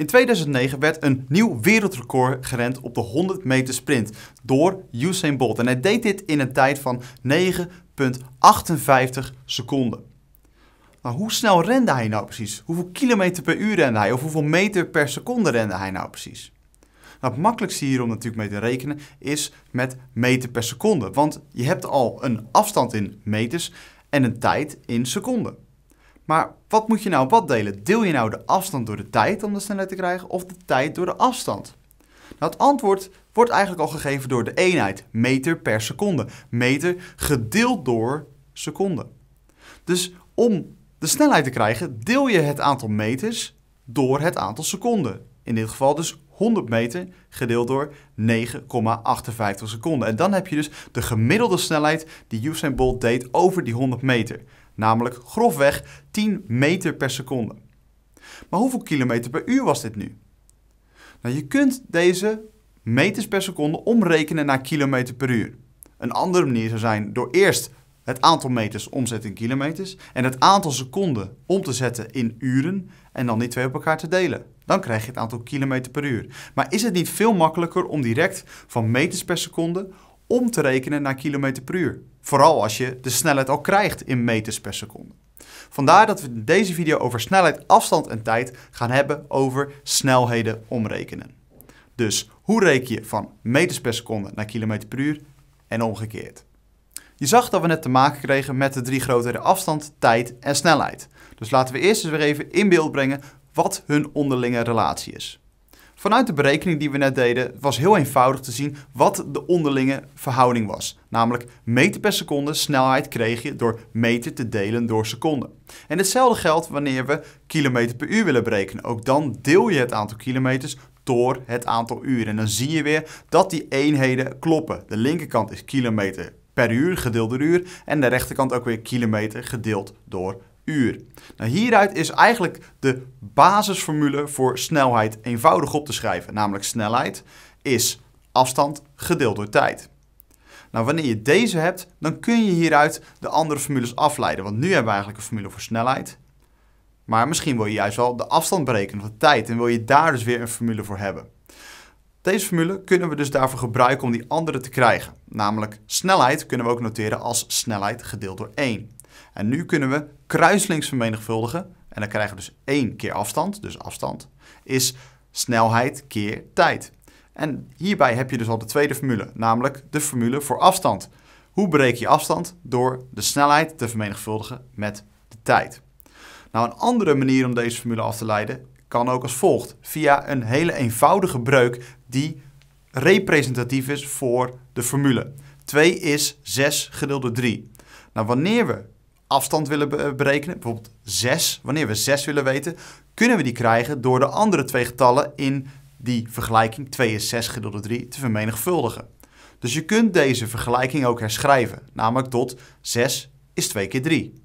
In 2009 werd een nieuw wereldrecord gerend op de 100 meter sprint door Usain Bolt. En hij deed dit in een tijd van 9,58 seconden. Maar nou, hoe snel rende hij nou precies? Hoeveel kilometer per uur rende hij? Of hoeveel meter per seconde rende hij nou precies? Nou, het makkelijkste hier om natuurlijk mee te rekenen is met meter per seconde. Want je hebt al een afstand in meters en een tijd in seconden. Maar wat moet je nou wat delen? Deel je nou de afstand door de tijd om de snelheid te krijgen of de tijd door de afstand? Nou, het antwoord wordt eigenlijk al gegeven door de eenheid, meter per seconde. Meter gedeeld door seconde. Dus om de snelheid te krijgen, deel je het aantal meters door het aantal seconden. In dit geval dus 100 meter gedeeld door 9,58 seconden. En dan heb je dus de gemiddelde snelheid die Usain Bolt deed over die 100 meter namelijk grofweg 10 meter per seconde. Maar hoeveel kilometer per uur was dit nu? Nou, je kunt deze meters per seconde omrekenen naar kilometer per uur. Een andere manier zou zijn door eerst het aantal meters omzetten in kilometers en het aantal seconden om te zetten in uren en dan die twee op elkaar te delen. Dan krijg je het aantal kilometer per uur. Maar is het niet veel makkelijker om direct van meters per seconde om te rekenen naar kilometer per uur. Vooral als je de snelheid al krijgt in meters per seconde. Vandaar dat we in deze video over snelheid, afstand en tijd gaan hebben over snelheden omrekenen. Dus hoe reken je van meters per seconde naar kilometer per uur en omgekeerd. Je zag dat we net te maken kregen met de drie grotere afstand, tijd en snelheid. Dus laten we eerst eens weer even in beeld brengen wat hun onderlinge relatie is. Vanuit de berekening die we net deden was heel eenvoudig te zien wat de onderlinge verhouding was. Namelijk meter per seconde snelheid kreeg je door meter te delen door seconde. En hetzelfde geldt wanneer we kilometer per uur willen berekenen. Ook dan deel je het aantal kilometers door het aantal uren. En dan zie je weer dat die eenheden kloppen. De linkerkant is kilometer per uur gedeeld door uur en de rechterkant ook weer kilometer gedeeld door nou, hieruit is eigenlijk de basisformule voor snelheid eenvoudig op te schrijven, namelijk snelheid is afstand gedeeld door tijd. Nou, wanneer je deze hebt, dan kun je hieruit de andere formules afleiden, want nu hebben we eigenlijk een formule voor snelheid. Maar misschien wil je juist wel de afstand berekenen van de tijd en wil je daar dus weer een formule voor hebben. Deze formule kunnen we dus daarvoor gebruiken om die andere te krijgen. Namelijk snelheid kunnen we ook noteren als snelheid gedeeld door 1. En nu kunnen we kruislinks vermenigvuldigen. En dan krijgen we dus 1 keer afstand, dus afstand, is snelheid keer tijd. En hierbij heb je dus al de tweede formule, namelijk de formule voor afstand. Hoe breek je afstand? Door de snelheid te vermenigvuldigen met de tijd. Nou, een andere manier om deze formule af te leiden kan ook als volgt. Via een hele eenvoudige breuk die representatief is voor de formule. 2 is 6 gedeeld door 3. Nou, wanneer we afstand willen eh, berekenen, bijvoorbeeld 6, wanneer we 6 willen weten, kunnen we die krijgen door de andere twee getallen in die vergelijking 2 is 6 gedeeld door 3 te vermenigvuldigen. Dus je kunt deze vergelijking ook herschrijven, namelijk tot 6 is 2 keer 3.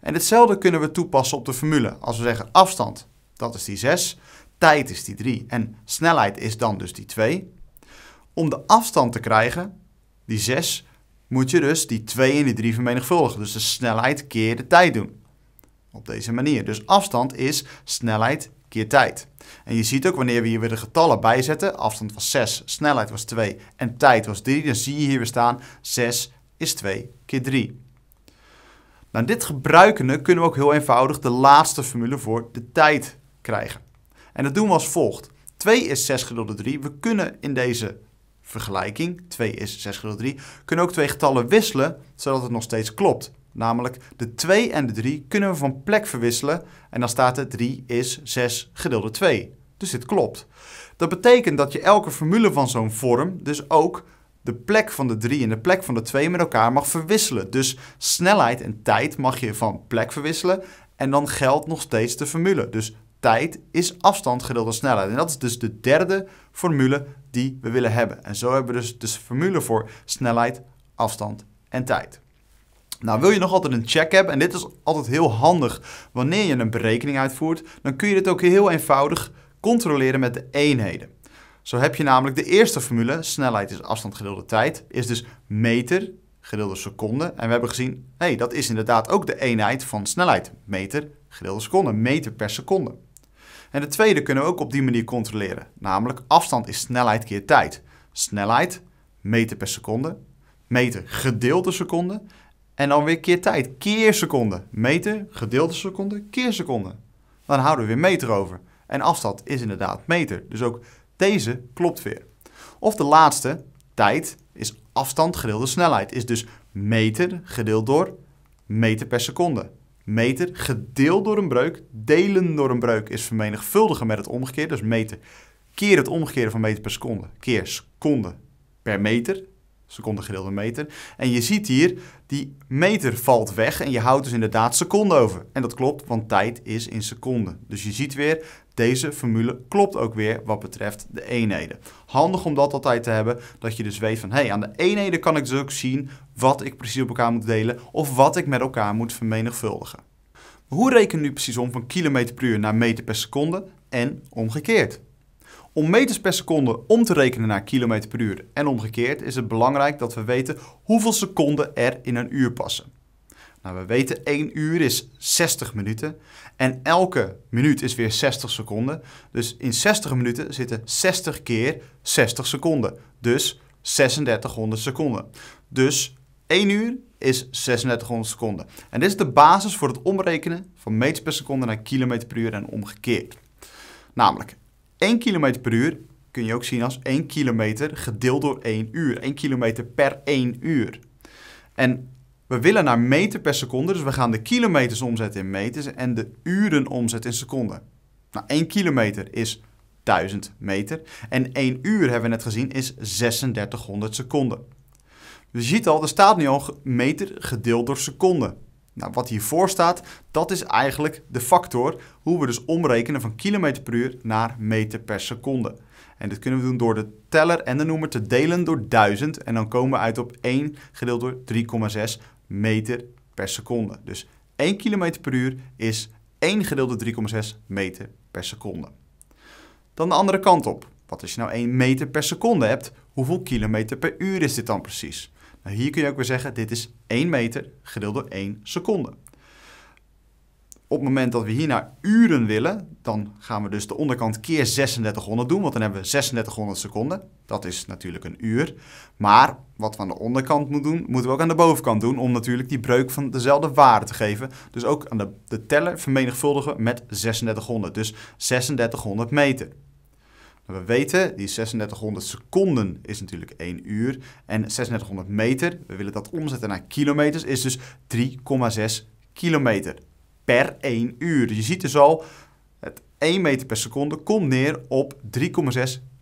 En hetzelfde kunnen we toepassen op de formule. Als we zeggen afstand, dat is die 6, tijd is die 3 en snelheid is dan dus die 2. Om de afstand te krijgen, die 6, moet je dus die 2 en die 3 vermenigvuldigen. Dus de snelheid keer de tijd doen. Op deze manier. Dus afstand is snelheid keer tijd. En je ziet ook wanneer we hier weer de getallen bijzetten, afstand was 6, snelheid was 2 en tijd was 3, dan zie je hier weer staan 6 is 2 keer 3. Nou, dit gebruikende kunnen we ook heel eenvoudig de laatste formule voor de tijd krijgen. En dat doen we als volgt. 2 is 6 gedeeld door 3. We kunnen in deze vergelijking, 2 is 6 gedeeld 3, kunnen ook twee getallen wisselen zodat het nog steeds klopt. Namelijk de 2 en de 3 kunnen we van plek verwisselen en dan staat er 3 is 6 gedeeld 2. Dus dit klopt. Dat betekent dat je elke formule van zo'n vorm dus ook de plek van de 3 en de plek van de 2 met elkaar mag verwisselen. Dus snelheid en tijd mag je van plek verwisselen en dan geldt nog steeds de formule. Dus tijd is afstand gedeeld door snelheid. En dat is dus de derde formule die we willen hebben. En zo hebben we dus de formule voor snelheid, afstand en tijd. Nou, wil je nog altijd een check hebben, en dit is altijd heel handig wanneer je een berekening uitvoert, dan kun je dit ook heel eenvoudig controleren met de eenheden. Zo heb je namelijk de eerste formule, snelheid is afstand gedeeld door tijd, is dus meter gedeeld door seconde. En we hebben gezien, hé, hey, dat is inderdaad ook de eenheid van snelheid, meter gedeeld door seconde, meter per seconde. En de tweede kunnen we ook op die manier controleren, namelijk afstand is snelheid keer tijd. Snelheid, meter per seconde, meter gedeelte seconde en dan weer keer tijd, keer seconde. Meter, gedeelte seconde, keer seconde. Dan houden we weer meter over. En afstand is inderdaad meter, dus ook deze klopt weer. Of de laatste, tijd, is afstand gedeeld door snelheid, is dus meter gedeeld door meter per seconde meter gedeeld door een breuk, delen door een breuk is vermenigvuldigen met het omgekeerde, dus meter keer het omgekeerde van meter per seconde, keer seconde per meter, seconde gedeeld door meter. En je ziet hier, die meter valt weg en je houdt dus inderdaad seconde over. En dat klopt, want tijd is in seconden. Dus je ziet weer, deze formule klopt ook weer wat betreft de eenheden. Handig om dat altijd te hebben, dat je dus weet van hé, hey, aan de eenheden kan ik dus ook zien wat ik precies op elkaar moet delen of wat ik met elkaar moet vermenigvuldigen. Hoe reken je nu precies om van kilometer per uur naar meter per seconde en omgekeerd? Om meters per seconde om te rekenen naar kilometer per uur en omgekeerd is het belangrijk dat we weten hoeveel seconden er in een uur passen. Nou, we weten 1 uur is 60 minuten en elke minuut is weer 60 seconden. Dus in 60 minuten zitten 60 keer 60 seconden. Dus 3600 seconden. Dus 1 uur is 3600 seconden. En dit is de basis voor het omrekenen van meters per seconde naar kilometer per uur en omgekeerd. Namelijk, 1 kilometer per uur kun je ook zien als 1 kilometer gedeeld door 1 uur. 1 kilometer per 1 uur. En we willen naar meter per seconde, dus we gaan de kilometers omzetten in meters en de uren omzetten in seconden. Nou, 1 kilometer is 1000 meter en 1 uur, hebben we net gezien, is 3600 seconden. Je ziet al, er staat nu al meter gedeeld door seconde. Nou, wat hiervoor staat, dat is eigenlijk de factor hoe we dus omrekenen van kilometer per uur naar meter per seconde. En dit kunnen we doen door de teller en de noemer te delen door 1000 en dan komen we uit op 1 gedeeld door 3,6 meter per seconde. Dus 1 km per uur is 1 gedeeld door 3,6 meter per seconde. Dan de andere kant op. Wat als je nou 1 meter per seconde hebt, hoeveel kilometer per uur is dit dan precies? Nou, hier kun je ook weer zeggen, dit is 1 meter gedeeld door 1 seconde. Op het moment dat we hier naar uren willen, dan gaan we dus de onderkant keer 3600 doen, want dan hebben we 3600 seconden. Dat is natuurlijk een uur. Maar wat we aan de onderkant moeten doen, moeten we ook aan de bovenkant doen, om natuurlijk die breuk van dezelfde waarde te geven. Dus ook aan de, de teller vermenigvuldigen met 3600, dus 3600 meter. Nou, we weten, die 3600 seconden is natuurlijk 1 uur. En 3600 meter, we willen dat omzetten naar kilometers, is dus 3,6 kilometer per 1 uur. Dus je ziet dus al, het 1 meter per seconde komt neer op 3,6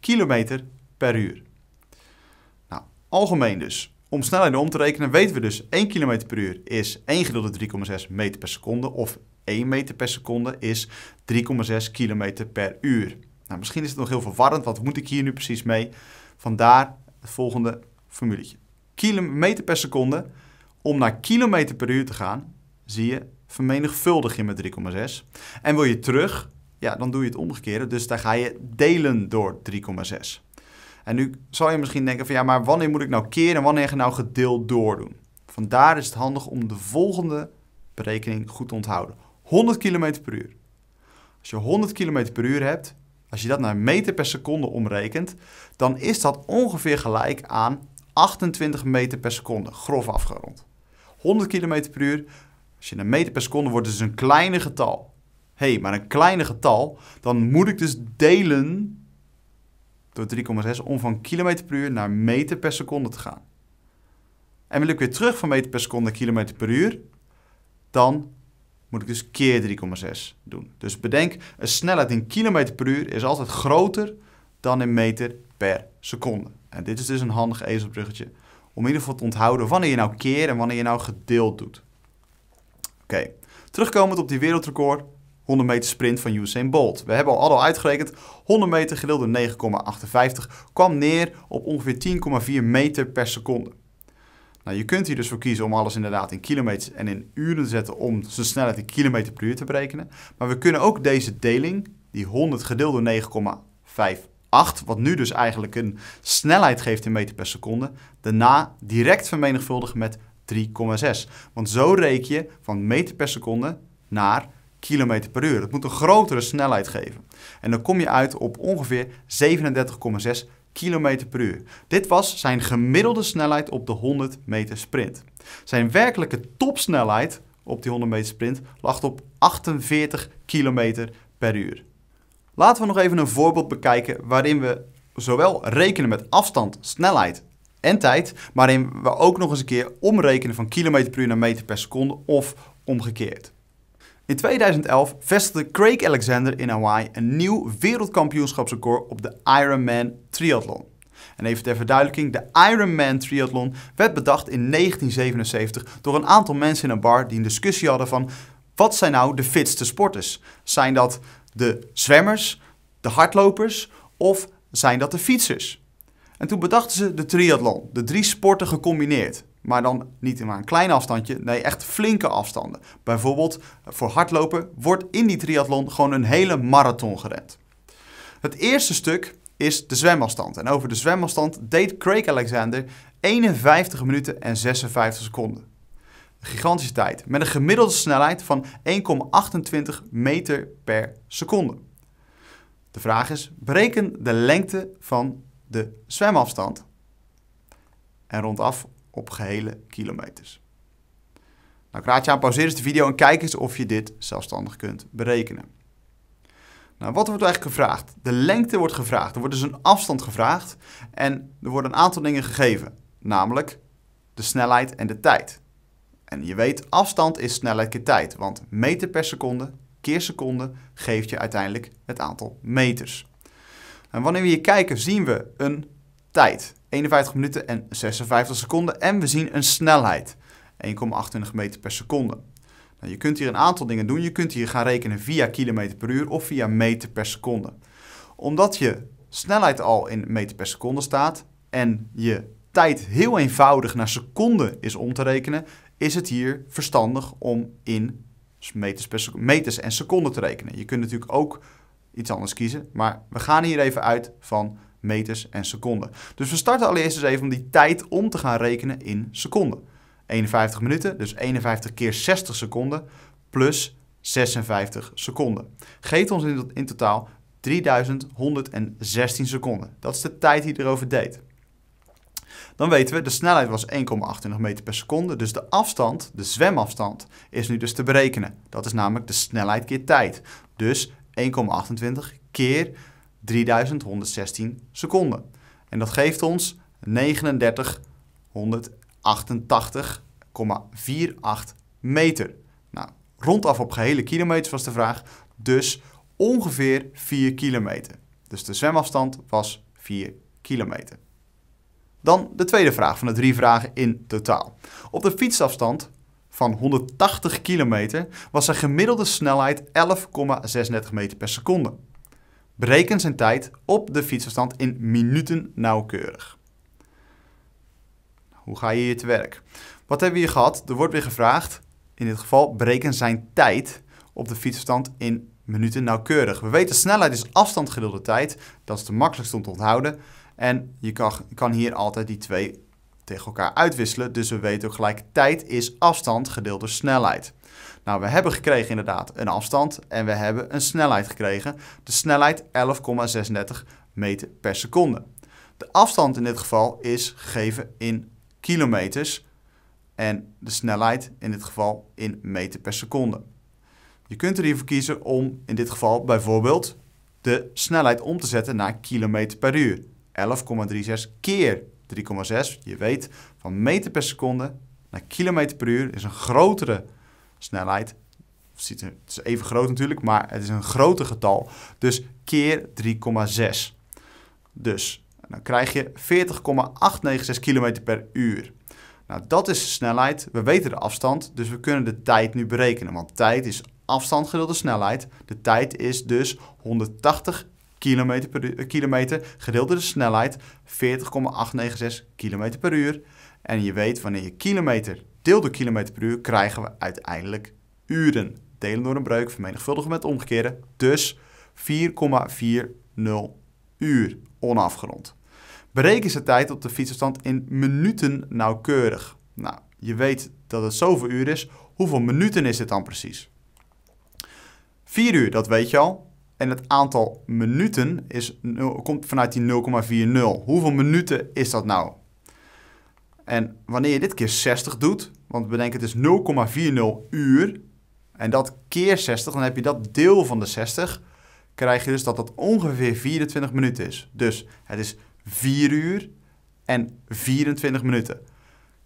kilometer per uur. Nou, algemeen dus. Om snelheden om te rekenen weten we dus 1 km per uur is 1 gedeeld 3,6 meter per seconde of 1 meter per seconde is 3,6 kilometer per uur. Nou, misschien is het nog heel verwarrend, wat moet ik hier nu precies mee? Vandaar het volgende formuletje. Kilometer per seconde, om naar kilometer per uur te gaan, zie je vermenigvuldig je met 3,6. En wil je terug, ja, dan doe je het omgekeerde. Dus daar ga je delen door 3,6. En nu zal je misschien denken van ja, maar wanneer moet ik nou keren en wanneer ga ik nou gedeeld door doen? Vandaar is het handig om de volgende berekening goed te onthouden. 100 km per uur. Als je 100 km per uur hebt, als je dat naar meter per seconde omrekent, dan is dat ongeveer gelijk aan 28 meter per seconde, grof afgerond. 100 km per uur als je een meter per seconde wordt, dus een kleine getal. Hé, hey, maar een kleine getal, dan moet ik dus delen door 3,6 om van kilometer per uur naar meter per seconde te gaan. En wil ik weer terug van meter per seconde naar kilometer per uur, dan moet ik dus keer 3,6 doen. Dus bedenk, een snelheid in kilometer per uur is altijd groter dan in meter per seconde. En dit is dus een handig ezelbruggetje om in ieder geval te onthouden wanneer je nou keer en wanneer je nou gedeeld doet. Okay. Terugkomend op die wereldrecord, 100 meter sprint van Usain Bolt. We hebben al al uitgerekend, 100 meter gedeeld door 9,58 kwam neer op ongeveer 10,4 meter per seconde. Nou, je kunt hier dus voor kiezen om alles inderdaad in kilometers en in uren te zetten om zijn snelheid in kilometer per uur te berekenen. Maar we kunnen ook deze deling, die 100 gedeeld door 9,58, wat nu dus eigenlijk een snelheid geeft in meter per seconde, daarna direct vermenigvuldigen met 3,6. Want zo reken je van meter per seconde naar kilometer per uur. Dat moet een grotere snelheid geven. En dan kom je uit op ongeveer 37,6 kilometer per uur. Dit was zijn gemiddelde snelheid op de 100 meter sprint. Zijn werkelijke topsnelheid op die 100 meter sprint lag op 48 kilometer per uur. Laten we nog even een voorbeeld bekijken waarin we zowel rekenen met afstand, snelheid en tijd, waarin we ook nog eens een keer omrekenen van kilometer per uur naar meter per seconde of omgekeerd. In 2011 vestigde Craig Alexander in Hawaii een nieuw wereldkampioenschapsrecord op de Ironman Triathlon. En even ter verduidelijking, de Ironman Triathlon werd bedacht in 1977 door een aantal mensen in een bar die een discussie hadden van wat zijn nou de fitste sporters? Zijn dat de zwemmers, de hardlopers of zijn dat de fietsers? En toen bedachten ze de triathlon, de drie sporten gecombineerd. Maar dan niet maar een klein afstandje, nee echt flinke afstanden. Bijvoorbeeld voor hardlopen wordt in die triathlon gewoon een hele marathon gerend. Het eerste stuk is de zwemafstand. En over de zwemafstand deed Craig Alexander 51 minuten en 56 seconden. Een gigantische tijd, met een gemiddelde snelheid van 1,28 meter per seconde. De vraag is, bereken de lengte van de zwemafstand en rondaf op gehele kilometers. Nou, ik raad je aan, pauzeer eens de video en kijk eens of je dit zelfstandig kunt berekenen. Nou, wat wordt eigenlijk gevraagd? De lengte wordt gevraagd. Er wordt dus een afstand gevraagd en er worden een aantal dingen gegeven, namelijk de snelheid en de tijd. En je weet, afstand is snelheid keer tijd, want meter per seconde keer seconde geeft je uiteindelijk het aantal meters. En wanneer we hier kijken, zien we een tijd. 51 minuten en 56 seconden. En we zien een snelheid. 1,28 meter per seconde. Nou, je kunt hier een aantal dingen doen. Je kunt hier gaan rekenen via kilometer per uur of via meter per seconde. Omdat je snelheid al in meter per seconde staat en je tijd heel eenvoudig naar seconden is om te rekenen, is het hier verstandig om in meters, per seconde, meters en seconden te rekenen. Je kunt natuurlijk ook iets anders kiezen. Maar we gaan hier even uit van meters en seconden. Dus we starten allereerst eens dus even om die tijd om te gaan rekenen in seconden. 51 minuten, dus 51 keer 60 seconden, plus 56 seconden. Geeft ons in totaal 3116 seconden. Dat is de tijd die erover deed. Dan weten we, de snelheid was 1,28 meter per seconde, dus de afstand, de zwemafstand, is nu dus te berekenen. Dat is namelijk de snelheid keer tijd. Dus 1,28 keer 3116 seconden. En dat geeft ons 3988,48 meter. Nou, rondaf op gehele kilometers was de vraag, dus ongeveer 4 kilometer. Dus de zwemafstand was 4 kilometer. Dan de tweede vraag van de drie vragen in totaal. Op de fietsafstand van 180 kilometer was zijn gemiddelde snelheid 11,36 meter per seconde. Bereken zijn tijd op de fietsverstand in minuten nauwkeurig. Hoe ga je hier te werk? Wat hebben we hier gehad? Er wordt weer gevraagd, in dit geval bereken zijn tijd op de fietsverstand in minuten nauwkeurig. We weten snelheid is afstand gedeeld door tijd, dat is de makkelijkste om te onthouden. En je kan, kan hier altijd die twee tegen elkaar uitwisselen. Dus we weten ook gelijk tijd is afstand gedeeld door snelheid. Nou, we hebben gekregen inderdaad een afstand en we hebben een snelheid gekregen. De snelheid 11,36 meter per seconde. De afstand in dit geval is gegeven in kilometers en de snelheid in dit geval in meter per seconde. Je kunt er hiervoor kiezen om in dit geval bijvoorbeeld de snelheid om te zetten naar kilometer per uur. 11,36 keer 3,6. Je weet, van meter per seconde naar kilometer per uur is een grotere snelheid. Het is even groot natuurlijk, maar het is een groter getal. Dus keer 3,6. Dus dan krijg je 40,896 km per uur. Nou, dat is de snelheid. We weten de afstand, dus we kunnen de tijd nu berekenen. Want tijd is afstand gedeeld door snelheid. De tijd is dus 180 kilometer, per eh, kilometer gedeeld door de snelheid 40,896 km per uur. En je weet wanneer je kilometer deelt door kilometer per uur, krijgen we uiteindelijk uren. Delen door een breuk, vermenigvuldigen met omgekeerde. Dus 4,40 uur onafgerond. Bereken ze tijd op de fietsafstand in minuten nauwkeurig. Nou, je weet dat het zoveel uur is. Hoeveel minuten is het dan precies? 4 uur, dat weet je al. En het aantal minuten is, komt vanuit die 0,40. Hoeveel minuten is dat nou? En wanneer je dit keer 60 doet, want bedenk het is 0,40 uur, en dat keer 60, dan heb je dat deel van de 60, krijg je dus dat dat ongeveer 24 minuten is. Dus het is 4 uur en 24 minuten.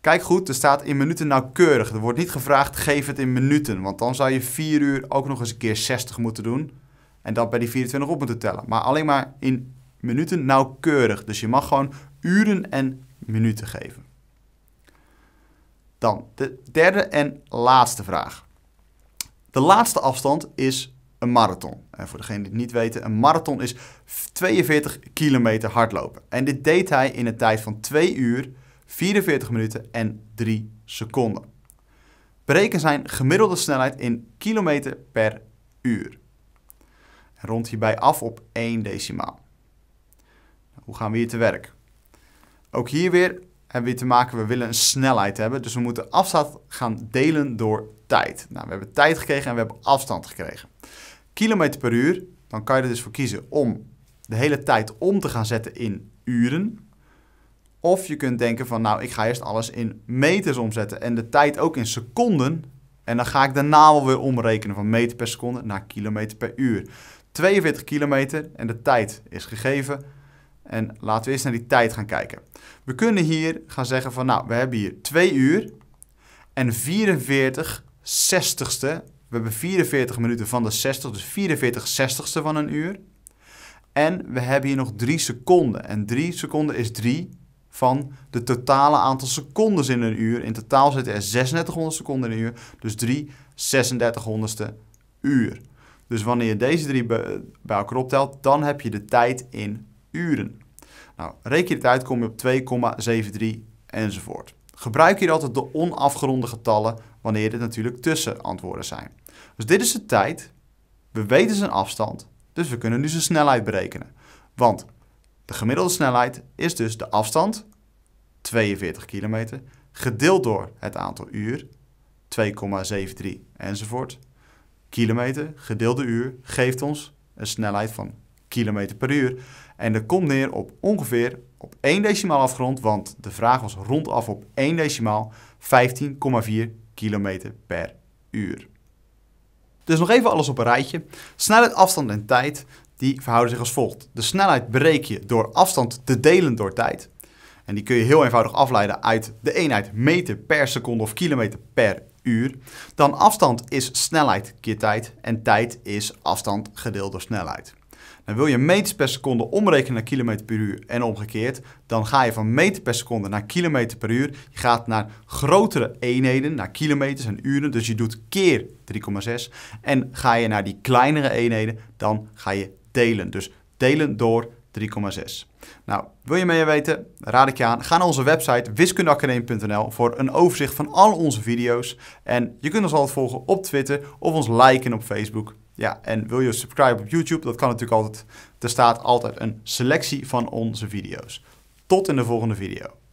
Kijk goed, er staat in minuten nauwkeurig. Er wordt niet gevraagd, geef het in minuten, want dan zou je 4 uur ook nog eens een keer 60 moeten doen. En dat bij die 24 op moeten tellen. Maar alleen maar in minuten nauwkeurig. Dus je mag gewoon uren en minuten geven. Dan de derde en laatste vraag. De laatste afstand is een marathon. En voor degenen die het niet weten, een marathon is 42 kilometer hardlopen. En dit deed hij in een tijd van 2 uur, 44 minuten en 3 seconden. Bereken zijn gemiddelde snelheid in kilometer per uur. Rond hierbij af op 1 decimaal. Hoe gaan we hier te werk? Ook hier weer hebben we te maken, we willen een snelheid hebben. Dus we moeten afstand gaan delen door tijd. Nou, we hebben tijd gekregen en we hebben afstand gekregen. Kilometer per uur, dan kan je er dus voor kiezen om de hele tijd om te gaan zetten in uren. Of je kunt denken van, nou, ik ga eerst alles in meters omzetten en de tijd ook in seconden. En dan ga ik daarna wel weer omrekenen van meter per seconde naar kilometer per uur. 42 kilometer en de tijd is gegeven. En laten we eerst naar die tijd gaan kijken. We kunnen hier gaan zeggen van nou, we hebben hier 2 uur en 44 zestigste. We hebben 44 minuten van de 60, dus 44 zestigste van een uur. En we hebben hier nog 3 seconden. En 3 seconden is 3 van de totale aantal secondes in een uur. In totaal zitten er 3600 seconden in een uur, dus 3 3600ste uur. Dus wanneer je deze drie bij elkaar optelt, dan heb je de tijd in uren. Nou, reken je het uit, kom je op 2,73 enzovoort. Gebruik hier altijd de onafgeronde getallen wanneer dit natuurlijk tussenantwoorden zijn. Dus dit is de tijd, we weten zijn afstand, dus we kunnen nu zijn snelheid berekenen. Want de gemiddelde snelheid is dus de afstand, 42 kilometer, gedeeld door het aantal uur, 2,73 enzovoort kilometer gedeeld uur geeft ons een snelheid van kilometer per uur. En dat komt neer op ongeveer op 1 decimaal afgerond, want de vraag was rondaf op 1 decimaal 15,4 kilometer per uur. Dus nog even alles op een rijtje. Snelheid, afstand en tijd die verhouden zich als volgt. De snelheid breek je door afstand te delen door tijd. En die kun je heel eenvoudig afleiden uit de eenheid meter per seconde of kilometer per uur, dan afstand is snelheid keer tijd en tijd is afstand gedeeld door snelheid. Dan wil je meters per seconde omrekenen naar kilometer per uur en omgekeerd, dan ga je van meter per seconde naar kilometer per uur. Je gaat naar grotere eenheden, naar kilometers en uren, dus je doet keer 3,6. En ga je naar die kleinere eenheden, dan ga je delen. Dus delen door 3,6. Nou, wil je meer weten? Raad ik je aan. Ga naar onze website wiskundeacademie.nl voor een overzicht van al onze video's. En je kunt ons altijd volgen op Twitter of ons liken op Facebook. Ja, en wil je subscriben op YouTube? Dat kan natuurlijk altijd. Er staat altijd een selectie van onze video's. Tot in de volgende video.